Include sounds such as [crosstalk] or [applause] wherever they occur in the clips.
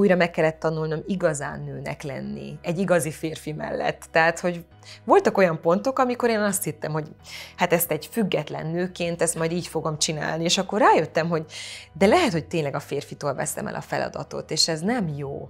újra meg kellett tanulnom igazán nőnek lenni, egy igazi férfi mellett. Tehát, hogy voltak olyan pontok, amikor én azt hittem, hogy hát ezt egy független nőként, ezt majd így fogom csinálni, és akkor rájöttem, hogy de lehet, hogy tényleg a férfitól veszem el a feladatot, és ez nem jó.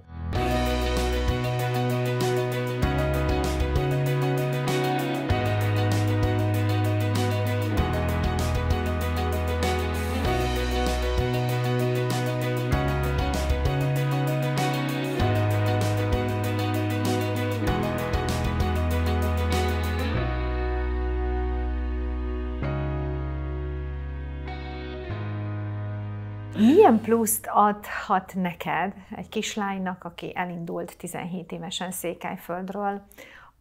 Milyen pluszt adhat neked egy kislánynak, aki elindult 17 évesen Székelyföldről,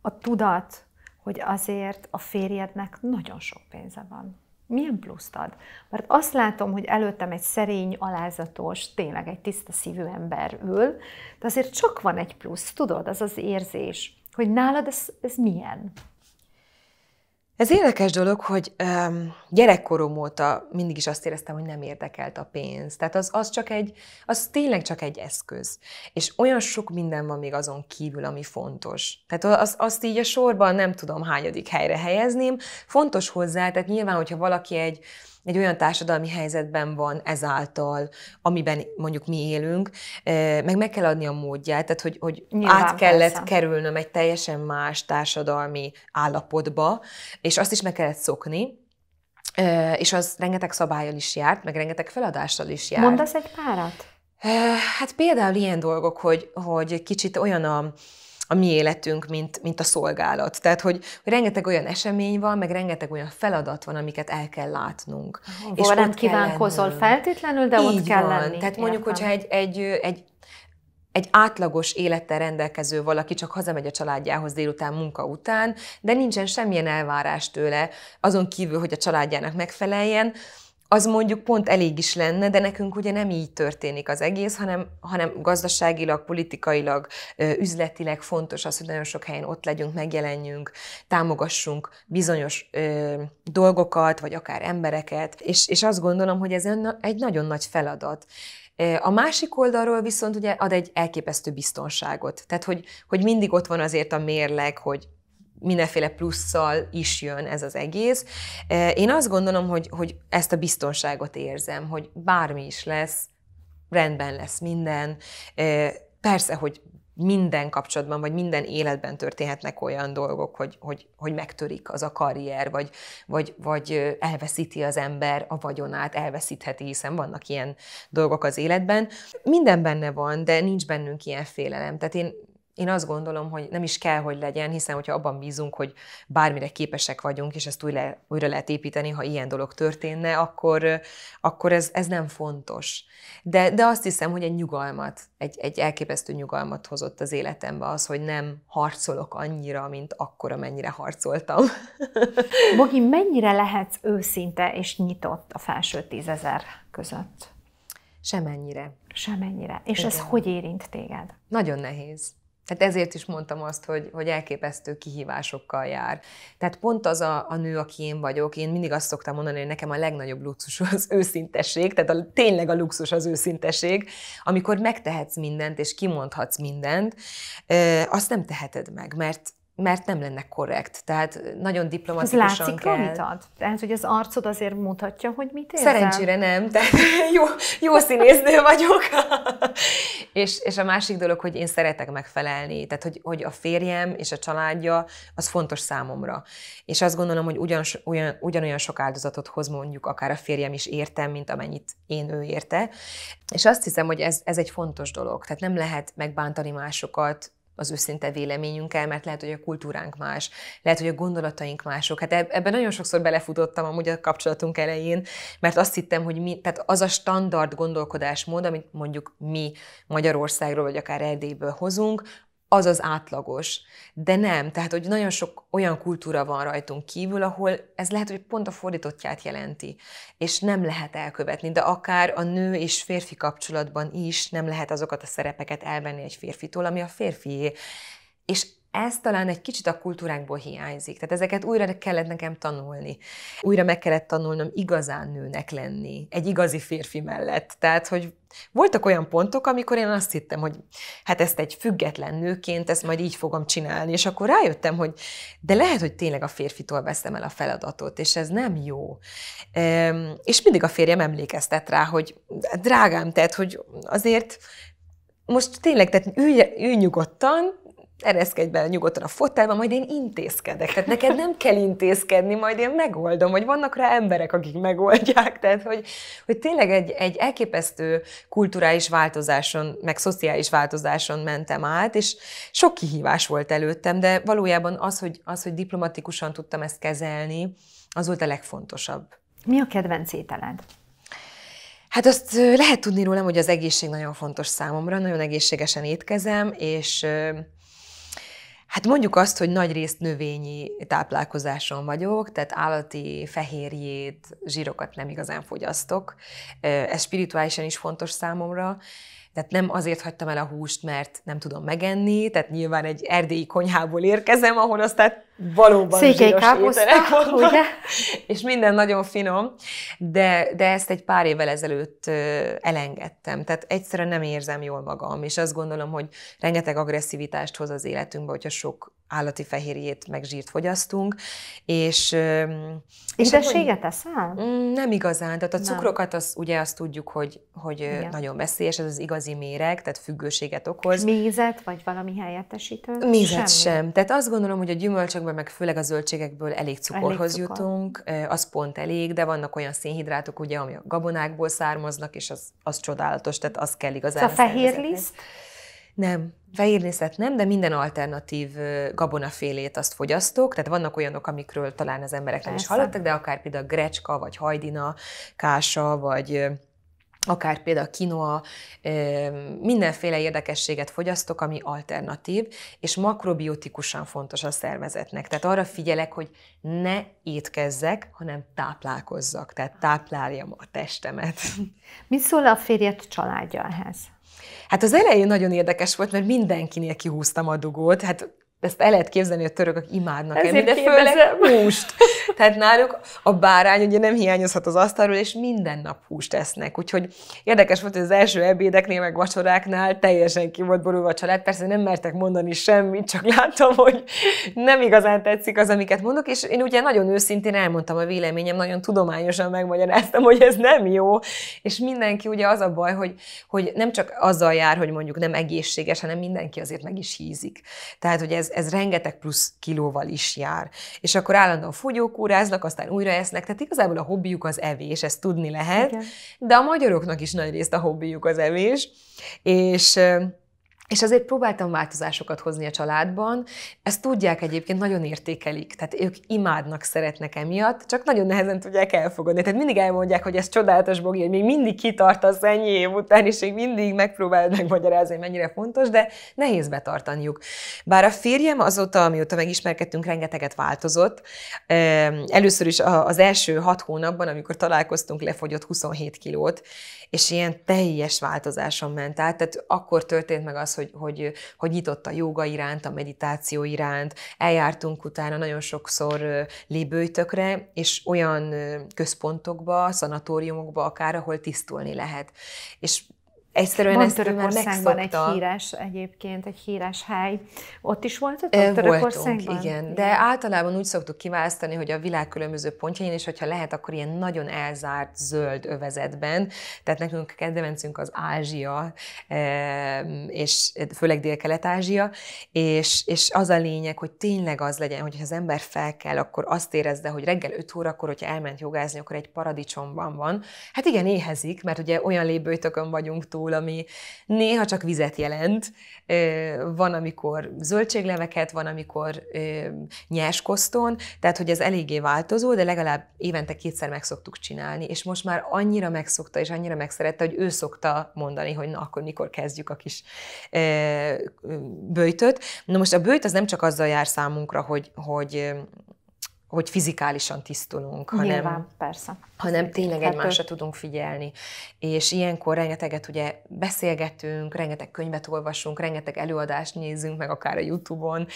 a tudat, hogy azért a férjednek nagyon sok pénze van? Milyen pluszt ad? Mert azt látom, hogy előttem egy szerény, alázatos, tényleg egy tiszta szívű ember ül, de azért csak van egy plusz, tudod, az az érzés, hogy nálad ez, ez milyen? Ez érdekes dolog, hogy gyerekkorom óta mindig is azt éreztem, hogy nem érdekelt a pénz. Tehát az, az csak egy, az tényleg csak egy eszköz. És olyan sok minden van még azon kívül, ami fontos. Tehát az, azt így a sorban nem tudom hányadik helyre helyezném. Fontos hozzá, tehát nyilván, hogyha valaki egy egy olyan társadalmi helyzetben van ezáltal, amiben mondjuk mi élünk, eh, meg meg kell adni a módját, tehát hogy, hogy Nyilván át kellett persze. kerülnöm egy teljesen más társadalmi állapotba, és azt is meg kellett szokni, eh, és az rengeteg szabályal is járt, meg rengeteg feladással is járt. Mondasz egy párat? Eh, hát például ilyen dolgok, hogy, hogy kicsit olyan a, a mi életünk, mint, mint a szolgálat. Tehát, hogy, hogy rengeteg olyan esemény van, meg rengeteg olyan feladat van, amiket el kell látnunk. Hol és nem kívánkozol feltétlenül, de Így ott kell van. lenni. Tehát mondjuk, értem. hogyha egy, egy, egy egy átlagos élettel rendelkező valaki csak hazamegy a családjához délután munka után, de nincsen semmilyen elvárás tőle, azon kívül, hogy a családjának megfeleljen, az mondjuk pont elég is lenne, de nekünk ugye nem így történik az egész, hanem, hanem gazdaságilag, politikailag, üzletileg fontos az, hogy nagyon sok helyen ott legyünk, megjelenjünk, támogassunk bizonyos ö, dolgokat, vagy akár embereket, és, és azt gondolom, hogy ez egy nagyon nagy feladat. A másik oldalról viszont ugye ad egy elképesztő biztonságot. Tehát, hogy, hogy mindig ott van azért a mérleg, hogy mindenféle plusszal is jön ez az egész. E, én azt gondolom, hogy, hogy ezt a biztonságot érzem, hogy bármi is lesz, rendben lesz minden. E, persze, hogy minden kapcsolatban, vagy minden életben történhetnek olyan dolgok, hogy, hogy, hogy megtörik az a karrier, vagy, vagy, vagy elveszíti az ember a vagyonát, elveszítheti, hiszen vannak ilyen dolgok az életben. Minden benne van, de nincs bennünk ilyen félelem. Tehát én én azt gondolom, hogy nem is kell, hogy legyen, hiszen hogyha abban bízunk, hogy bármire képesek vagyunk, és ezt újra, újra lehet építeni, ha ilyen dolog történne, akkor, akkor ez, ez nem fontos. De, de azt hiszem, hogy egy nyugalmat, egy, egy elképesztő nyugalmat hozott az életembe az, hogy nem harcolok annyira, mint akkor, amennyire harcoltam. [laughs] Bogi, mennyire lehetsz őszinte és nyitott a felső tízezer között? Semennyire. Semennyire. És Igen. ez hogy érint téged? Nagyon nehéz. Tehát ezért is mondtam azt, hogy, hogy elképesztő kihívásokkal jár. Tehát pont az a, a nő, aki én vagyok, én mindig azt szoktam mondani, hogy nekem a legnagyobb luxus az őszintesség, tehát a, tényleg a luxus az őszintesség, amikor megtehetsz mindent, és kimondhatsz mindent, e, azt nem teheted meg, mert mert nem lenne korrekt. Tehát nagyon diplomatikusan Ez látszik kell. rajtad? Tehát, hogy az arcod azért mutatja, hogy mit érzel? Szerencsére nem, tehát [laughs] jó, jó színésznő vagyok. [laughs] és, és a másik dolog, hogy én szeretek megfelelni, tehát, hogy, hogy a férjem és a családja, az fontos számomra. És azt gondolom, hogy ugyan, ugyan, ugyanolyan sok áldozatot hoz mondjuk akár a férjem is értem, mint amennyit én ő érte. És azt hiszem, hogy ez, ez egy fontos dolog. Tehát nem lehet megbántani másokat az őszinte véleményünkkel, mert lehet, hogy a kultúránk más, lehet, hogy a gondolataink mások. Hát ebben nagyon sokszor belefutottam amúgy a kapcsolatunk elején, mert azt hittem, hogy mi, tehát az a standard gondolkodásmód, amit mondjuk mi Magyarországról vagy akár Erdélyből hozunk, az az átlagos. De nem, tehát hogy nagyon sok olyan kultúra van rajtunk kívül, ahol ez lehet, hogy pont a fordítottját jelenti, és nem lehet elkövetni, de akár a nő és férfi kapcsolatban is nem lehet azokat a szerepeket elvenni egy férfitól, ami a férfié. És ez talán egy kicsit a kultúránkból hiányzik. Tehát ezeket újra kellett nekem tanulni. Újra meg kellett tanulnom igazán nőnek lenni, egy igazi férfi mellett. Tehát, hogy voltak olyan pontok, amikor én azt hittem, hogy hát ezt egy független nőként, ezt majd így fogom csinálni, és akkor rájöttem, hogy de lehet, hogy tényleg a férfitól veszem el a feladatot, és ez nem jó. és mindig a férjem emlékeztet rá, hogy drágám, tehát, hogy azért most tényleg, tehát ülj, ülj nyugodtan, ereszkedj bele nyugodtan a fotelba, majd én intézkedek. Tehát neked nem kell intézkedni, majd én megoldom, vagy vannak rá emberek, akik megoldják. Tehát, hogy, hogy tényleg egy, egy elképesztő kulturális változáson, meg szociális változáson mentem át, és sok kihívás volt előttem, de valójában az, hogy, az, hogy diplomatikusan tudtam ezt kezelni, az volt a legfontosabb. Mi a kedvenc ételed? Hát azt lehet tudni rólam, hogy az egészség nagyon fontos számomra, nagyon egészségesen étkezem, és Hát mondjuk azt, hogy nagy részt növényi táplálkozáson vagyok, tehát állati fehérjét, zsírokat nem igazán fogyasztok. Ez spirituálisan is fontos számomra. Tehát nem azért hagytam el a húst, mert nem tudom megenni, tehát nyilván egy erdélyi konyhából érkezem, ahol aztán valóban Székely ételek vannak, ugye? és minden nagyon finom, de, de ezt egy pár évvel ezelőtt elengedtem. Tehát egyszerűen nem érzem jól magam, és azt gondolom, hogy rengeteg agresszivitást hoz az életünkbe, hogyha sok állati fehérjét meg zsírt fogyasztunk, és... Édességet eszel? Mm, nem igazán, tehát a nem. cukrokat az, ugye azt tudjuk, hogy, hogy nagyon veszélyes, ez az igazi méreg, tehát függőséget okoz. Mézet, vagy valami helyettesítő? Mézet sem. sem. Tehát azt gondolom, hogy a gyümölcsökben cukorból, meg főleg a zöldségekből elég cukorhoz elég cukor. jutunk, az pont elég, de vannak olyan szénhidrátok, ugye, ami a gabonákból származnak, és az, az csodálatos, tehát az kell igazán. Ez a fehér liszt? Nem, fehérlészet nem, de minden alternatív gabonafélét azt fogyasztok, tehát vannak olyanok, amikről talán az emberek nem is hallottak, de akár például grecska, vagy hajdina, kása, vagy akár például kinoa, mindenféle érdekességet fogyasztok, ami alternatív, és makrobiotikusan fontos a szervezetnek. Tehát arra figyelek, hogy ne étkezzek, hanem táplálkozzak, tehát tápláljam a testemet. Mit szól a férjed családja ehhez? Hát az elején nagyon érdekes volt, mert mindenkinél kihúztam a dugót. Hát ezt el lehet képzelni, hogy a törökök imádnak enni, de főleg húst. Tehát náluk a bárány ugye nem hiányozhat az asztalról, és minden nap húst esznek. Úgyhogy érdekes volt, hogy az első ebédeknél, meg vacsoráknál teljesen ki volt borulva a család. Persze nem mertek mondani semmit, csak láttam, hogy nem igazán tetszik az, amiket mondok, és én ugye nagyon őszintén elmondtam a véleményem, nagyon tudományosan megmagyaráztam, hogy ez nem jó, és mindenki ugye az a baj, hogy, hogy nem csak azzal jár, hogy mondjuk nem egészséges, hanem mindenki azért meg is hízik. Tehát, hogy ez ez, rengeteg plusz kilóval is jár. És akkor állandóan fogyókúráznak, aztán újra esznek, tehát igazából a hobbiuk az evés, ezt tudni lehet, Igen. de a magyaroknak is nagy részt a hobbiuk az evés, és és azért próbáltam változásokat hozni a családban. Ezt tudják egyébként, nagyon értékelik. Tehát ők imádnak, szeretnek emiatt, csak nagyon nehezen tudják elfogadni. Tehát mindig elmondják, hogy ez csodálatos, Bogi, hogy még mindig kitartasz ennyi év után, és még mindig megpróbálod megmagyarázni, hogy mennyire fontos, de nehéz betartaniuk. Bár a férjem azóta, amióta megismerkedtünk, rengeteget változott. Először is az első hat hónapban, amikor találkoztunk, lefogyott 27 kilót, és ilyen teljes változáson ment át, tehát akkor történt meg az, hogy, hogy, hogy nyitott a joga iránt, a meditáció iránt, eljártunk utána nagyon sokszor lébőjtökre, és olyan központokba, szanatóriumokba akár, ahol tisztulni lehet. És Egyszerűen Van ezt Törökországban egy híres egyébként, egy híres hely. Ott is volt, Törökországban? Voltunk, igen. igen. De általában úgy szoktuk kiválasztani, hogy a világ különböző pontjain, és hogyha lehet, akkor ilyen nagyon elzárt zöld övezetben. Tehát nekünk kedvencünk az Ázsia, és főleg Dél-Kelet-Ázsia, és, és az a lényeg, hogy tényleg az legyen, hogy az ember fel kell, akkor azt érezze, hogy reggel 5 órakor, hogyha elment jogázni, akkor egy paradicsomban van. Hát igen, éhezik, mert ugye olyan lébőtökön vagyunk túl, túl, ami néha csak vizet jelent. Van, amikor zöldségleveket, van, amikor nyers koszton, tehát hogy ez eléggé változó, de legalább évente kétszer meg szoktuk csinálni, és most már annyira megszokta és annyira megszerette, hogy ő szokta mondani, hogy na akkor mikor kezdjük a kis böjtöt. Na most a böjt az nem csak azzal jár számunkra, hogy, hogy hogy fizikálisan tisztulunk, hanem, Nyilván, persze. hanem tényleg hát egymásra tudunk figyelni. És ilyenkor rengeteget ugye beszélgetünk, rengeteg könyvet olvasunk, rengeteg előadást nézünk, meg akár a Youtube-on,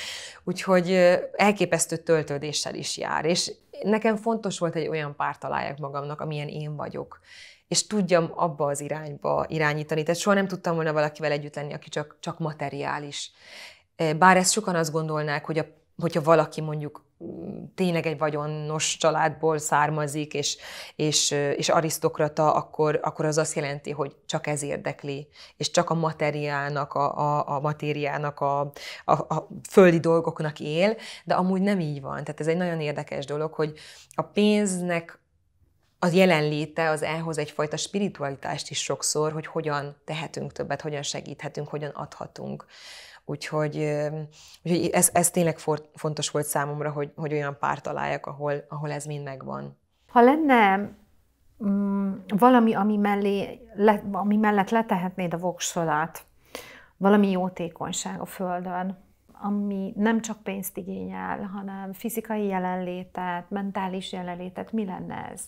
úgyhogy elképesztő töltődéssel is jár. És nekem fontos volt, hogy olyan párt találjak magamnak, amilyen én vagyok és tudjam abba az irányba irányítani. Tehát soha nem tudtam volna valakivel együtt lenni, aki csak, csak materiális. Bár ezt sokan azt gondolnák, hogy a, hogyha valaki mondjuk tényleg egy vagyonos családból származik, és, és, és arisztokrata, akkor, akkor az azt jelenti, hogy csak ez érdekli, és csak a materiának, a, a, a materiának, a, a, a földi dolgoknak él, de amúgy nem így van. Tehát ez egy nagyon érdekes dolog, hogy a pénznek az jelenléte az elhoz egyfajta spiritualitást is sokszor, hogy hogyan tehetünk többet, hogyan segíthetünk, hogyan adhatunk. Úgyhogy, úgyhogy ez, ez tényleg for, fontos volt számomra, hogy, hogy olyan párt találjak, ahol, ahol ez mind megvan. Ha lenne mm, valami, ami, mellé, le, ami mellett letehetnéd a voksolát, valami jótékonyság a Földön, ami nem csak pénzt igényel, hanem fizikai jelenlétet, mentális jelenlétet, mi lenne ez?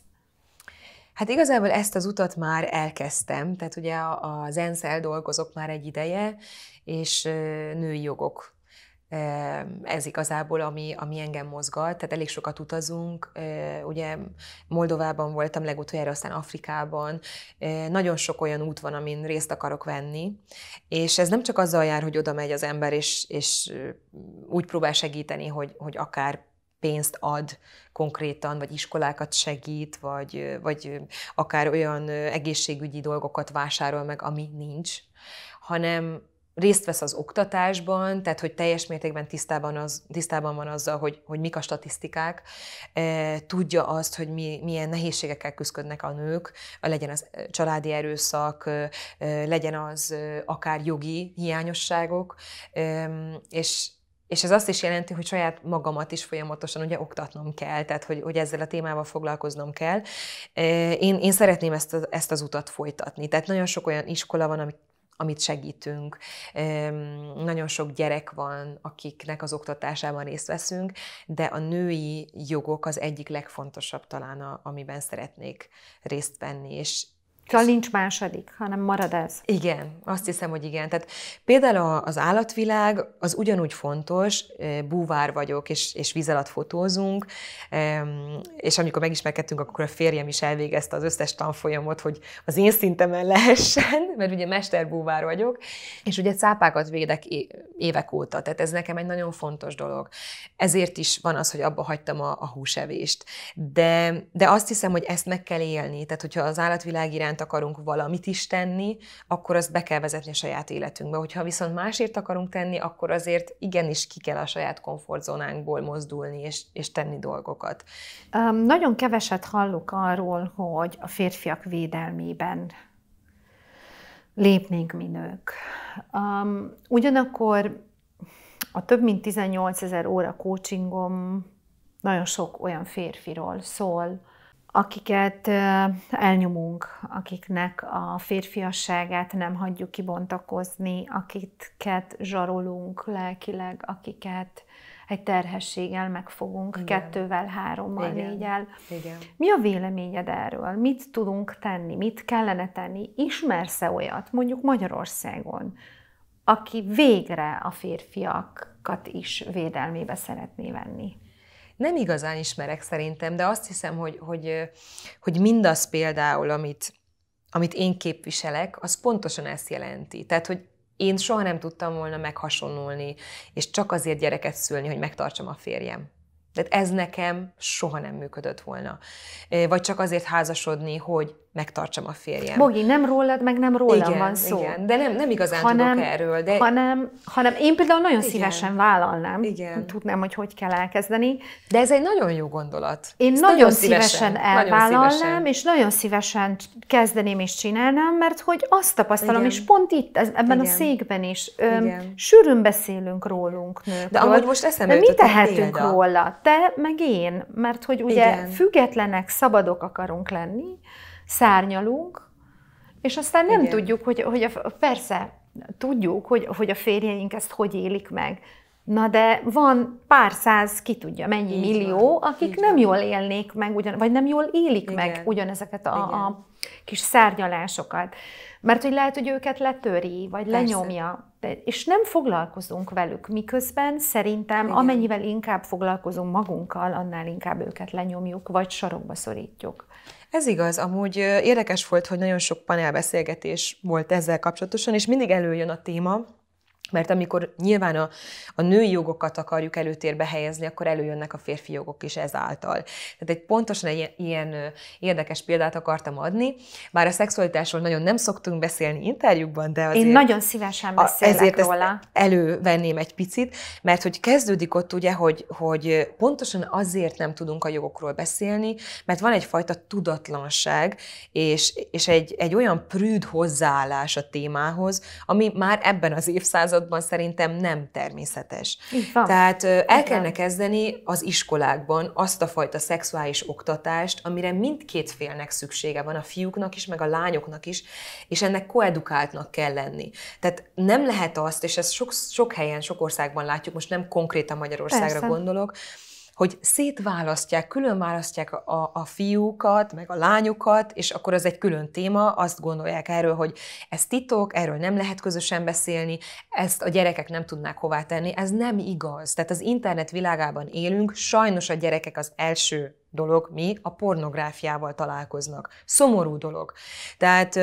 Hát igazából ezt az utat már elkezdtem, tehát ugye az ENSZ-el dolgozok már egy ideje, és női jogok ez igazából, ami, ami engem mozgat, tehát elég sokat utazunk, ugye Moldovában voltam legutoljára, aztán Afrikában, nagyon sok olyan út van, amin részt akarok venni, és ez nem csak azzal jár, hogy oda megy az ember, és, és úgy próbál segíteni, hogy, hogy akár pénzt ad konkrétan, vagy iskolákat segít, vagy, vagy akár olyan egészségügyi dolgokat vásárol meg, ami nincs, hanem részt vesz az oktatásban, tehát hogy teljes mértékben tisztában, az, tisztában van azzal, hogy, hogy mik a statisztikák, e, tudja azt, hogy mi, milyen nehézségekkel küzdködnek a nők, legyen az eh, családi erőszak, e, legyen az akár jogi hiányosságok, e, és, és ez azt is jelenti, hogy saját magamat is folyamatosan ugye oktatnom kell, tehát hogy, hogy ezzel a témával foglalkoznom kell. Én, én szeretném ezt, a, ezt az utat folytatni. Tehát nagyon sok olyan iskola van, amit amit segítünk. Nagyon sok gyerek van, akiknek az oktatásában részt veszünk, de a női jogok az egyik legfontosabb talán, amiben szeretnék részt venni, és, csak szóval nincs második, hanem marad ez. Igen, azt hiszem, hogy igen. Tehát például az állatvilág az ugyanúgy fontos, búvár vagyok, és, és víz alatt fotózunk, és amikor megismerkedtünk, akkor a férjem is elvégezte az összes tanfolyamot, hogy az én szintemen [laughs] lehessen, mert ugye mesterbúvár vagyok, és ugye cápákat védek évek óta, tehát ez nekem egy nagyon fontos dolog. Ezért is van az, hogy abba hagytam a, a húsevést. De, de azt hiszem, hogy ezt meg kell élni, tehát hogyha az állatvilág iránt mindent akarunk valamit is tenni, akkor azt be kell vezetni a saját életünkbe. Hogyha viszont másért akarunk tenni, akkor azért igenis ki kell a saját komfortzónánkból mozdulni és, és tenni dolgokat. Um, nagyon keveset hallok arról, hogy a férfiak védelmében lépnénk mi nők. Um, ugyanakkor a több mint 18 ezer óra coachingom nagyon sok olyan férfiról szól, akiket elnyomunk, akiknek a férfiasságát nem hagyjuk kibontakozni, akiket zsarolunk lelkileg, akiket egy terhességgel megfogunk, Igen. kettővel, hárommal, Igen. négyel. Igen. Mi a véleményed erről? Mit tudunk tenni? Mit kellene tenni? Ismersz-e olyat, mondjuk Magyarországon, aki végre a férfiakat is védelmébe szeretné venni? nem igazán ismerek szerintem, de azt hiszem, hogy, hogy, hogy mindaz például, amit, amit én képviselek, az pontosan ezt jelenti. Tehát, hogy én soha nem tudtam volna meghasonulni, és csak azért gyereket szülni, hogy megtartsam a férjem. Tehát ez nekem soha nem működött volna. Vagy csak azért házasodni, hogy megtartsam a férjem. Bogi, nem rólad, meg nem rólam igen, van szó. Igen, de nem, nem igazán hanem, tudok erről. De... Hanem, hanem én például nagyon igen, szívesen vállalnám, igen. tudnám, hogy hogy kell elkezdeni. De ez egy nagyon jó gondolat. Én nagyon, nagyon szívesen, szívesen elvállalnám, nagyon szívesen. és nagyon szívesen kezdeném és csinálnám, mert hogy azt tapasztalom, igen. és pont itt, ebben igen. a székben is, öm, sűrűn beszélünk rólunk nőkről. De amúgy most eszembe De mi tehetünk példa. róla? Te, meg én. Mert hogy ugye igen. függetlenek, szabadok akarunk lenni, szárnyalunk, és aztán nem Igen. tudjuk, hogy, hogy a, persze, tudjuk, hogy, hogy a férjeink ezt hogy élik meg. Na de van pár száz, ki tudja mennyi Így millió, van. akik Így nem van. jól élnék meg, ugyan, vagy nem jól élik Igen. meg ugyanezeket a, a kis szárnyalásokat. Mert hogy lehet, hogy őket letöri, vagy Persze. lenyomja. De, és nem foglalkozunk velük, miközben szerintem Igen. amennyivel inkább foglalkozunk magunkkal, annál inkább őket lenyomjuk, vagy sarokba szorítjuk. Ez igaz, amúgy érdekes volt, hogy nagyon sok panelbeszélgetés volt ezzel kapcsolatosan, és mindig előjön a téma, mert amikor nyilván a, a női jogokat akarjuk előtérbe helyezni, akkor előjönnek a férfi jogok is ezáltal. Tehát egy pontosan egy ilyen érdekes példát akartam adni, bár a szexualitásról nagyon nem szoktunk beszélni interjúkban, de azért... Én nagyon szívesen beszélek a, ezért róla. Ezért elővenném egy picit, mert hogy kezdődik ott ugye, hogy, hogy pontosan azért nem tudunk a jogokról beszélni, mert van egyfajta tudatlanság, és, és egy, egy olyan prűd hozzáállás a témához, ami már ebben az évszázadban században szerintem nem természetes. Tehát el kellene kezdeni az iskolákban azt a fajta szexuális oktatást, amire mindkét félnek szüksége van, a fiúknak is, meg a lányoknak is, és ennek koedukáltnak kell lenni. Tehát nem lehet azt, és ezt sok, sok helyen, sok országban látjuk, most nem konkrétan Magyarországra Persze. gondolok, hogy szétválasztják, választják a, a fiúkat, meg a lányokat, és akkor az egy külön téma, azt gondolják erről, hogy ez titok, erről nem lehet közösen beszélni, ezt a gyerekek nem tudnák hová tenni. Ez nem igaz. Tehát az internet világában élünk, sajnos a gyerekek az első dolog mi, a pornográfiával találkoznak. Szomorú dolog. Tehát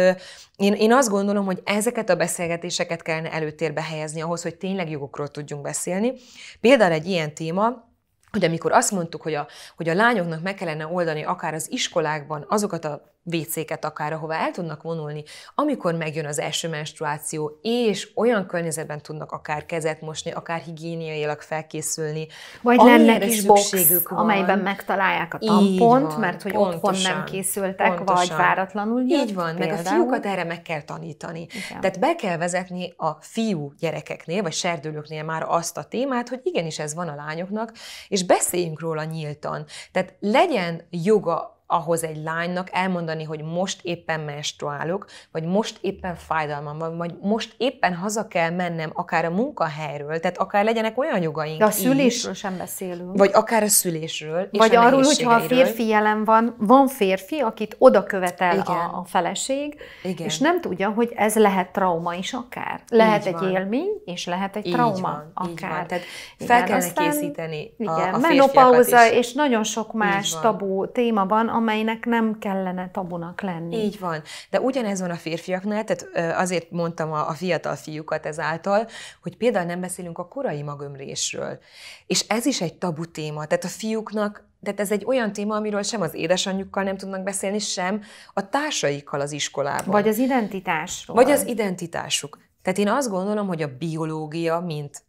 én, én azt gondolom, hogy ezeket a beszélgetéseket kellene előtérbe helyezni ahhoz, hogy tényleg jogokról tudjunk beszélni. Például egy ilyen téma, hogy amikor azt mondtuk, hogy a, hogy a lányoknak meg kellene oldani akár az iskolákban azokat a vécéket akár, ahová el tudnak vonulni, amikor megjön az első menstruáció, és olyan környezetben tudnak akár kezet mosni, akár higiéniailag felkészülni. Vagy lenne kis box, van. amelyben megtalálják a tampont, van, mert hogy pontosan, otthon nem készültek, pontosan. vagy váratlanul jött, Így van, például. meg a fiúkat erre meg kell tanítani. Igen. Tehát be kell vezetni a fiú gyerekeknél, vagy serdülőknél már azt a témát, hogy igenis ez van a lányoknak, és beszéljünk róla nyíltan. Tehát legyen joga ahhoz egy lánynak elmondani, hogy most éppen menstruálok, vagy most éppen fájdalmam van, vagy most éppen haza kell mennem, akár a munkahelyről, tehát akár legyenek olyan jogaink De a szülésről is, sem beszélünk. Vagy akár a szülésről. Vagy és a arról, hogyha a férfi jelen van, van férfi, akit oda követel Igen. A, feleség, Igen. és nem tudja, hogy ez lehet trauma is akár. Lehet Így egy van. élmény, és lehet egy így trauma van, akár. Van. Tehát igen, fel kell készíteni igen, a, a menopauza, és nagyon sok más tabu téma van, amelynek nem kellene tabunak lenni. Így van. De ugyanez van a férfiaknál, tehát azért mondtam a, a fiatal fiúkat ezáltal, hogy például nem beszélünk a korai magömlésről. És ez is egy tabu téma. Tehát a fiúknak tehát ez egy olyan téma, amiről sem az édesanyjukkal nem tudnak beszélni, sem a társaikkal az iskolában. Vagy az identitásról. Vagy az identitásuk. Tehát én azt gondolom, hogy a biológia, mint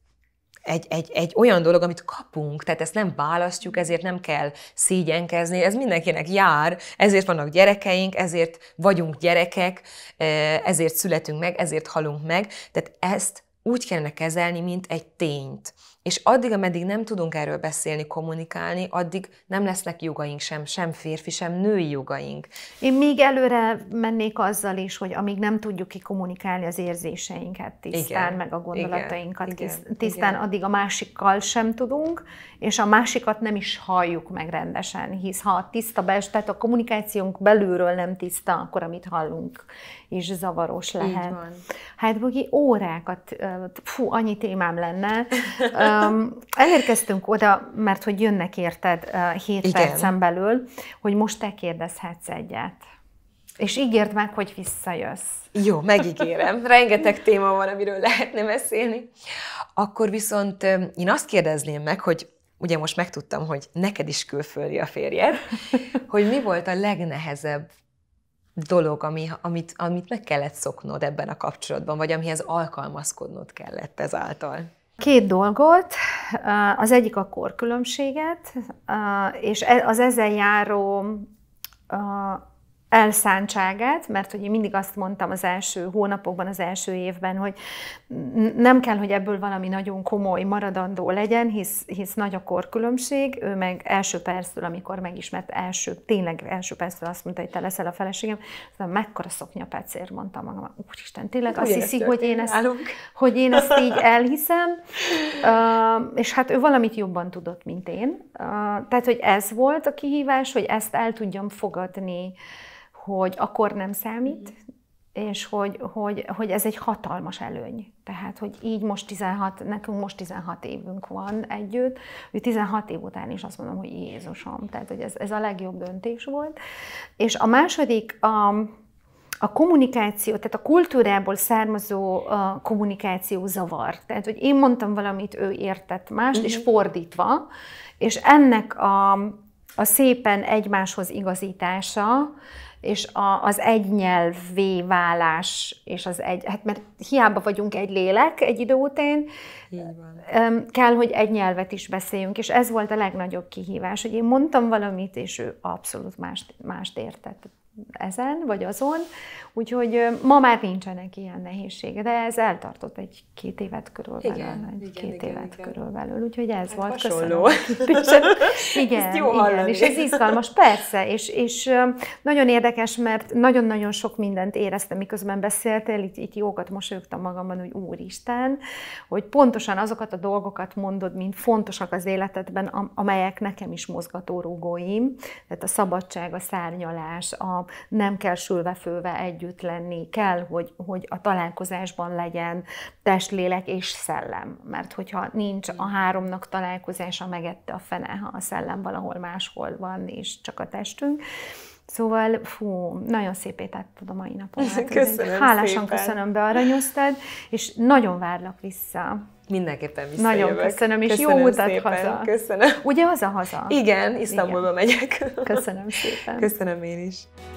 egy, egy, egy olyan dolog, amit kapunk, tehát ezt nem választjuk, ezért nem kell szégyenkezni, ez mindenkinek jár, ezért vannak gyerekeink, ezért vagyunk gyerekek, e, ezért születünk meg, ezért halunk meg, tehát ezt úgy kellene kezelni, mint egy tényt. És addig, ameddig nem tudunk erről beszélni, kommunikálni, addig nem lesznek jogaink sem, sem férfi, sem női jogaink. Én még előre mennék azzal is, hogy amíg nem tudjuk kikommunikálni az érzéseinket tisztán, igen, meg a gondolatainkat igen, tisztán, igen. addig a másikkal sem tudunk, és a másikat nem is halljuk meg rendesen, hisz ha a tiszta belső, tehát a kommunikációnk belülről nem tiszta, akkor amit hallunk is zavaros lehet. Így van. Hát, Bogi, órákat, fú, annyi témám lenne. [laughs] Um, elérkeztünk oda, mert hogy jönnek érted uh, 7 Igen. percen belül, hogy most te kérdezhetsz egyet. És ígérd meg, hogy visszajössz. Jó, megígérem. [laughs] Rengeteg téma van, amiről lehetne beszélni. Akkor viszont én azt kérdezném meg, hogy ugye most megtudtam, hogy neked is külföldi a férjed, [laughs] hogy mi volt a legnehezebb dolog, ami, amit, amit meg kellett szoknod ebben a kapcsolatban, vagy amihez alkalmazkodnod kellett ezáltal? Két dolgot, az egyik a korkülönbséget, és e, az ezzel járó elszántságát, mert hogy én mindig azt mondtam az első hónapokban, az első évben, hogy nem kell, hogy ebből valami nagyon komoly, maradandó legyen, hisz, hisz nagy a korkülönbség, ő meg első perctől, amikor megismert első, tényleg első perctől azt mondta, hogy te leszel a feleségem, aztán mekkora szoknyapecér, mondtam magam, úristen, tényleg azt hiszi, hogy én, ezt, állunk. hogy én ezt így elhiszem, uh, és hát ő valamit jobban tudott, mint én. Uh, tehát, hogy ez volt a kihívás, hogy ezt el tudjam fogadni, hogy akkor nem számít, mhm. és hogy, hogy, hogy ez egy hatalmas előny. Tehát, hogy így most 16, nekünk most 16 évünk van együtt, hogy 16 év után is azt mondom, hogy Jézusom, tehát, hogy ez, ez a legjobb döntés volt. És a második, a, a kommunikáció, tehát a kultúrából származó a kommunikáció zavar. Tehát, hogy én mondtam valamit, ő értett mást, uh-huh. és mhm. fordítva, és ennek a, a szépen egymáshoz igazítása, és a, az egynyelvé válás, és az egy, hát mert hiába vagyunk egy lélek egy idő után, így van. kell, hogy egy nyelvet is beszéljünk, és ez volt a legnagyobb kihívás, hogy én mondtam valamit, és ő abszolút mást, mást értett ezen, vagy azon, úgyhogy ma már nincsenek ilyen nehézsége, de ez eltartott egy két évet körülbelül, igen, egy igen, két igen, évet igen. körülbelül, úgyhogy ez hát volt. Hasonló. [laughs] igen, jó igen, és ez izgalmas, persze, és, és nagyon érdekes, mert nagyon-nagyon sok mindent éreztem, miközben beszéltél, itt, itt jókat mosolyogtam magamban, hogy úristen, hogy pontosan pontosan azokat a dolgokat mondod, mint fontosak az életedben, amelyek nekem is mozgatórugóim, tehát a szabadság, a szárnyalás, a nem kell sülve-főve együtt lenni, kell, hogy, hogy a találkozásban legyen test, lélek és szellem, mert hogyha nincs a háromnak találkozása, megette a fene, ha a szellem valahol máshol van, és csak a testünk, Szóval, fú, nagyon szép étett a mai napon. [laughs] Hát, köszönöm Hálásan szépen. köszönöm, bearanyoztad, és nagyon várlak vissza. Mindenképpen vissza. Nagyon köszönöm, és köszönöm jó utat szépen. haza. Köszönöm. Ugye az a haza? Igen, Isztambulba megyek. Köszönöm szépen. Köszönöm én is.